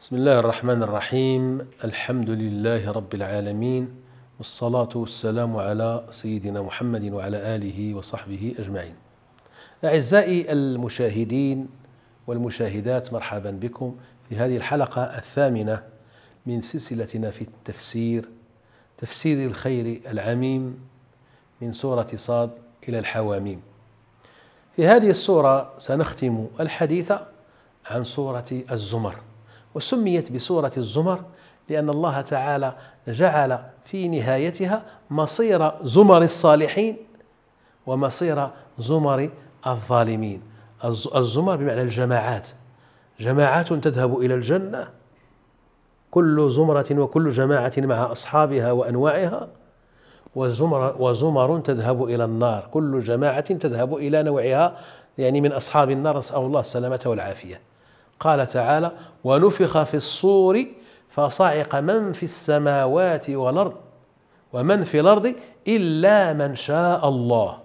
بسم الله الرحمن الرحيم الحمد لله رب العالمين والصلاة والسلام على سيدنا محمد وعلى آله وصحبه أجمعين أعزائي المشاهدين والمشاهدات مرحبا بكم في هذه الحلقة الثامنة من سلسلتنا في التفسير تفسير الخير العميم من سورة صاد إلى الحواميم في هذه السورة سنختم الحديث عن سورة الزمر وسميت بسورة الزمر لأن الله تعالى جعل في نهايتها مصير زمر الصالحين ومصير زمر الظالمين الزمر بمعنى الجماعات جماعات تذهب إلى الجنة كل زمرة وكل جماعة مع أصحابها وأنواعها وزمر, وزمر تذهب إلى النار كل جماعة تذهب إلى نوعها يعني من أصحاب النار نسأل الله السلامة والعافية قال تعالى ونفخ في الصور فصعق من في السماوات والارض ومن في الارض الا من شاء الله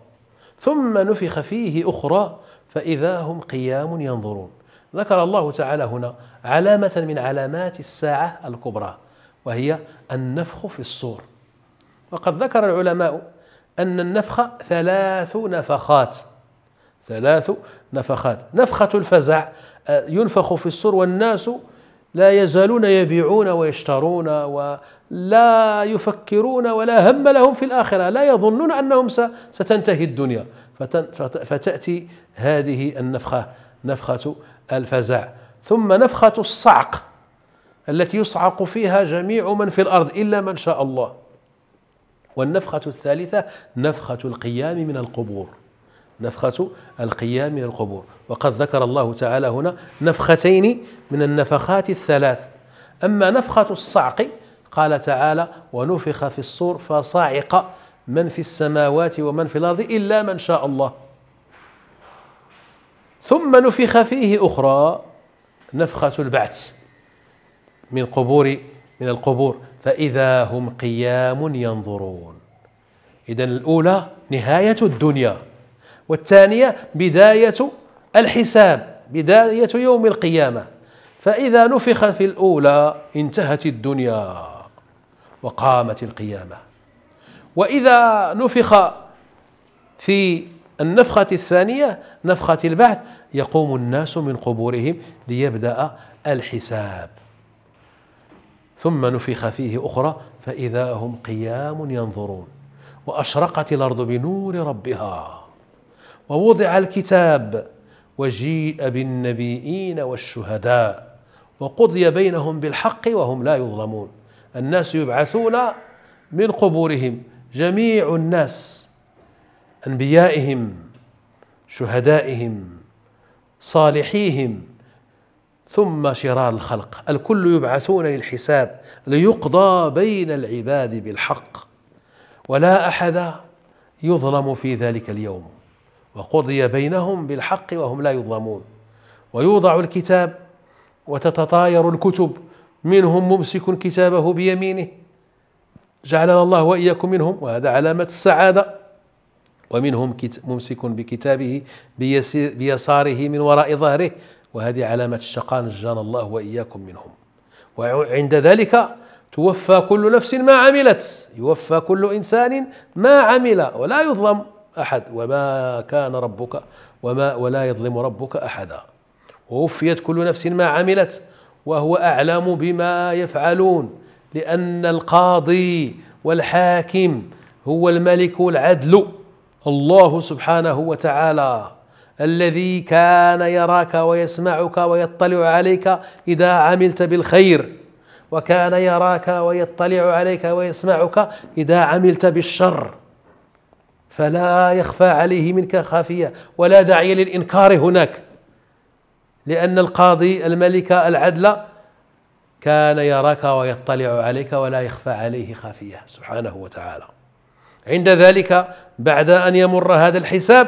ثم نفخ فيه اخرى فاذا هم قيام ينظرون ذكر الله تعالى هنا علامه من علامات الساعه الكبرى وهي النفخ في الصور وقد ذكر العلماء ان النفخ ثلاث نفخات ثلاث نفخات نفخه الفزع ينفخ في الصور والناس لا يزالون يبيعون ويشترون ولا يفكرون ولا هم لهم في الآخرة لا يظنون أنهم ستنتهي الدنيا فتأتي هذه النفخة نفخة الفزع ثم نفخة الصعق التي يصعق فيها جميع من في الأرض إلا من شاء الله والنفخة الثالثة نفخة القيام من القبور نفخة القيام من القبور وقد ذكر الله تعالى هنا نفختين من النفخات الثلاث أما نفخة الصعق قال تعالى ونفخ في الصور فصعق من في السماوات ومن في الأرض إلا من شاء الله ثم نفخ فيه أخرى نفخة البعث من قبور من القبور فإذا هم قيام ينظرون إذا الأولى نهاية الدنيا والثانية بداية الحساب بداية يوم القيامة فإذا نفخ في الأولى انتهت الدنيا وقامت القيامة وإذا نفخ في النفخة الثانية نفخة البعث يقوم الناس من قبورهم ليبدأ الحساب ثم نفخ فيه أخرى فإذا هم قيام ينظرون وأشرقت الأرض بنور ربها ووضع الكتاب وجيء بالنبيين والشهداء وقضي بينهم بالحق وهم لا يظلمون الناس يبعثون من قبورهم جميع الناس انبيائهم شهدائهم صالحيهم ثم شرار الخلق الكل يبعثون للحساب ليقضى بين العباد بالحق ولا احد يظلم في ذلك اليوم وقضي بينهم بالحق وهم لا يظلمون ويوضع الكتاب وتتطاير الكتب منهم ممسك كتابه بيمينه جعلنا الله واياكم منهم وهذا علامه السعاده ومنهم ممسك بكتابه بيساره من وراء ظهره وهذه علامه الشقاء نجانا الله واياكم منهم وعند ذلك توفى كل نفس ما عملت يوفى كل انسان ما عمل ولا يظلم أحد وما كان ربك وما ولا يظلم ربك أحدا ووفيت كل نفس ما عملت وهو أعلم بما يفعلون لأن القاضي والحاكم هو الملك العدل الله سبحانه وتعالى الذي كان يراك ويسمعك ويطلع عليك اذا عملت بالخير وكان يراك ويطلع عليك ويسمعك اذا عملت بالشر فلا يخفى عليه منك خافيه ولا داعي للانكار هناك لان القاضي الملك العدل كان يراك ويطلع عليك ولا يخفى عليه خافيه سبحانه وتعالى عند ذلك بعد ان يمر هذا الحساب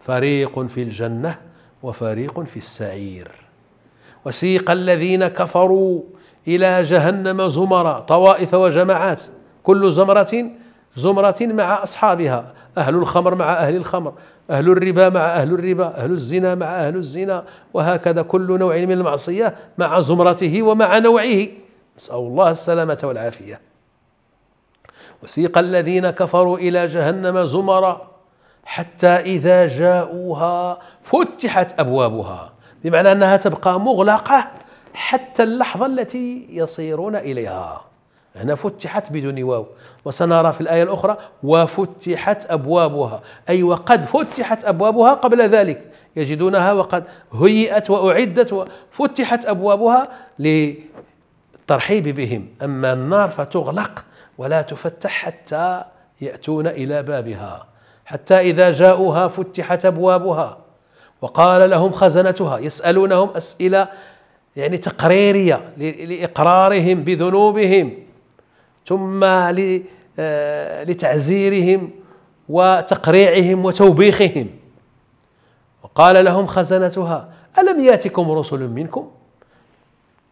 فريق في الجنه وفريق في السعير وسيق الذين كفروا الى جهنم زمرا طوائف وجماعات كل زمره زمرة مع أصحابها أهل الخمر مع أهل الخمر أهل الربا مع أهل الربا أهل الزنا مع أهل الزنا وهكذا كل نوع من المعصية مع زمرته ومع نوعه نسأل الله السلامة والعافية وسيق الذين كفروا إلى جهنم زمرا حتى إذا جاءوها فتحت أبوابها بمعنى أنها تبقى مغلقة حتى اللحظة التي يصيرون إليها هنا فتحت بدون واو وسنرى في الآية الأخرى وفتحت أبوابها أي وقد فتحت أبوابها قبل ذلك يجدونها وقد هيئت وأعدت وفتحت أبوابها للترحيب بهم أما النار فتغلق ولا تفتح حتى يأتون إلى بابها حتى إذا جاءوها فتحت أبوابها وقال لهم خزنتها يسألونهم أسئلة يعني تقريرية لإقرارهم بذنوبهم ثم آه، لتعزيرهم وتقريعهم وتوبيخهم وقال لهم خزنتها ألم ياتكم رسل منكم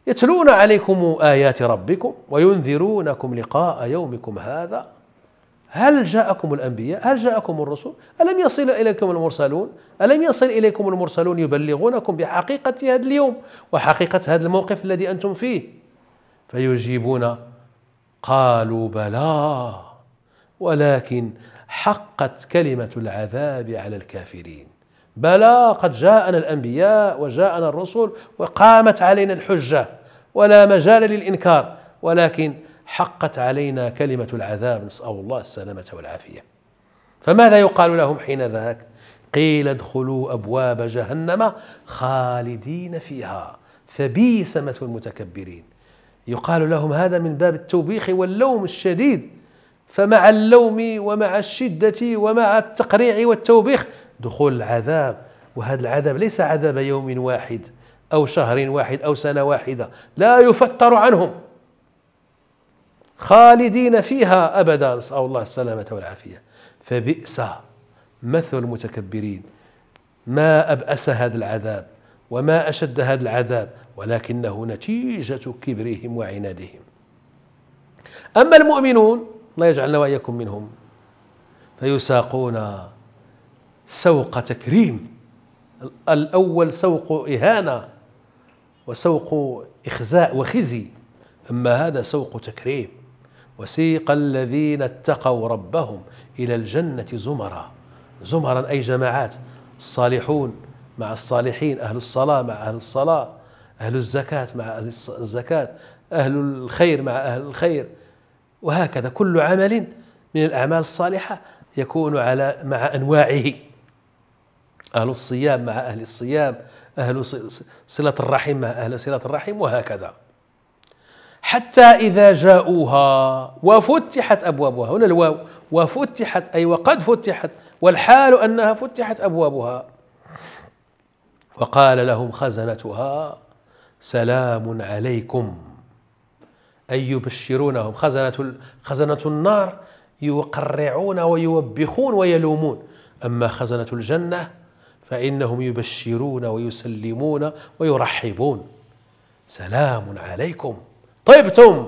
يتلون عليكم آيات ربكم وينذرونكم لقاء يومكم هذا هل جاءكم الأنبياء هل جاءكم الرسل ألم يصل إليكم المرسلون ألم يصل إليكم المرسلون يبلغونكم بحقيقة هذا اليوم وحقيقة هذا الموقف الذي أنتم فيه فيجيبون قالوا بلى ولكن حقت كلمه العذاب على الكافرين بلى قد جاءنا الانبياء وجاءنا الرسل وقامت علينا الحجه ولا مجال للانكار ولكن حقت علينا كلمه العذاب نسال الله السلامه والعافيه فماذا يقال لهم حين ذاك قيل ادخلوا ابواب جهنم خالدين فيها فبئس مثل المتكبرين يقال لهم هذا من باب التوبيخ واللوم الشديد فمع اللوم ومع الشدة ومع التقريع والتوبيخ دخول العذاب وهذا العذاب ليس عذاب يوم واحد أو شهر واحد أو سنة واحدة لا يفتر عنهم خالدين فيها أبدا نسأل الله السلامة والعافية فبئس مثل المتكبرين ما أبأس هذا العذاب وما أشد هذا العذاب ولكنه نتيجة كبرهم وعنادهم أما المؤمنون الله يجعلنا وإياكم منهم فيساقون سوق تكريم الأول سوق إهانة وسوق إخزاء وخزي أما هذا سوق تكريم وسيق الذين اتقوا ربهم إلى الجنة زمرا زمرا أي جماعات الصالحون مع الصالحين أهل الصلاة مع أهل الصلاة أهل الزكاة مع أهل الزكاة أهل الخير مع أهل الخير وهكذا كل عمل من الأعمال الصالحة يكون على مع أنواعه أهل الصيام مع أهل الصيام أهل صلة الرحم مع أهل صلة الرحم وهكذا حتى إذا جاءوها وفتحت أبوابها هنا الواو وفتحت أي وقد فتحت والحال أنها فتحت أبوابها وقال لهم خزنتها سلام عليكم أي يبشرونهم خزنة خزنة النار يقرعون ويوبخون ويلومون أما خزنة الجنة فإنهم يبشرون ويسلمون ويرحبون سلام عليكم طيبتم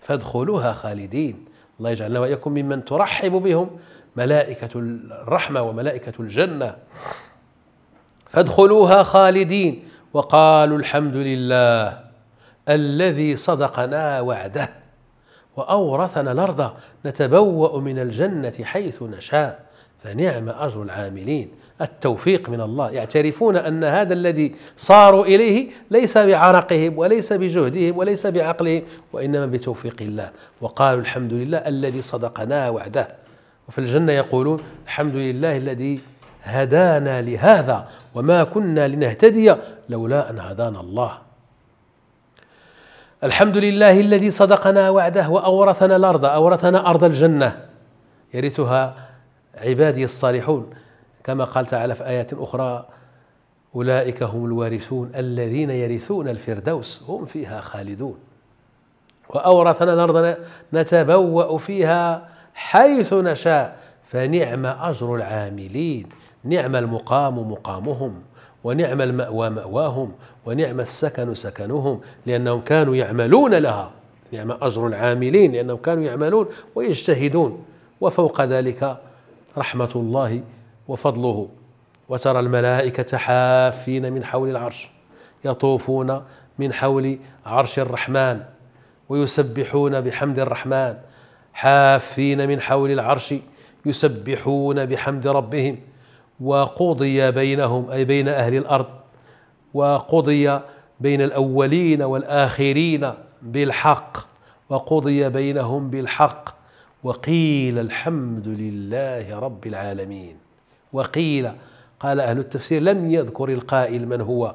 فادخلوها خالدين الله يجعلنا وإياكم ممن ترحب بهم ملائكة الرحمة وملائكة الجنة فادخلوها خالدين وقالوا الحمد لله الذي صدقنا وعده واورثنا الارض نتبوا من الجنه حيث نشاء فنعم اجر العاملين التوفيق من الله يعترفون ان هذا الذي صاروا اليه ليس بعرقهم وليس بجهدهم وليس بعقلهم وانما بتوفيق الله وقالوا الحمد لله الذي صدقنا وعده وفي الجنه يقولون الحمد لله الذي هدانا لهذا وما كنا لنهتدي لولا ان هدانا الله الحمد لله الذي صدقنا وعده واورثنا الارض اورثنا ارض الجنه يرثها عبادي الصالحون كما قال تعالى في ايات اخرى اولئك هم الوارثون الذين يرثون الفردوس هم فيها خالدون واورثنا الارض نتبوا فيها حيث نشاء فنعم اجر العاملين نعم المقام مقامهم ونعم المأوى مأواهم ونعم السكن سكنهم لأنهم كانوا يعملون لها نعم أجر العاملين لأنهم كانوا يعملون ويجتهدون وفوق ذلك رحمة الله وفضله وترى الملائكة حافين من حول العرش يطوفون من حول عرش الرحمن ويسبحون بحمد الرحمن حافين من حول العرش يسبحون بحمد ربهم وقضي بينهم أي بين أهل الأرض وقضي بين الأولين والآخرين بالحق وقضي بينهم بالحق وقيل الحمد لله رب العالمين وقيل قال أهل التفسير لم يذكر القائل من هو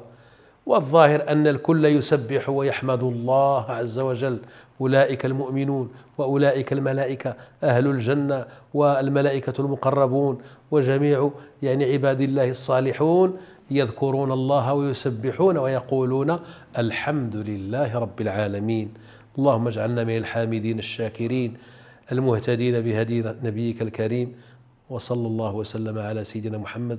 والظاهر أن الكل يسبح ويحمد الله عز وجل أولئك المؤمنون وأولئك الملائكة أهل الجنة والملائكة المقربون وجميع يعني عباد الله الصالحون يذكرون الله ويسبحون ويقولون الحمد لله رب العالمين اللهم اجعلنا من الحامدين الشاكرين المهتدين بهدي نبيك الكريم وصلى الله وسلم على سيدنا محمد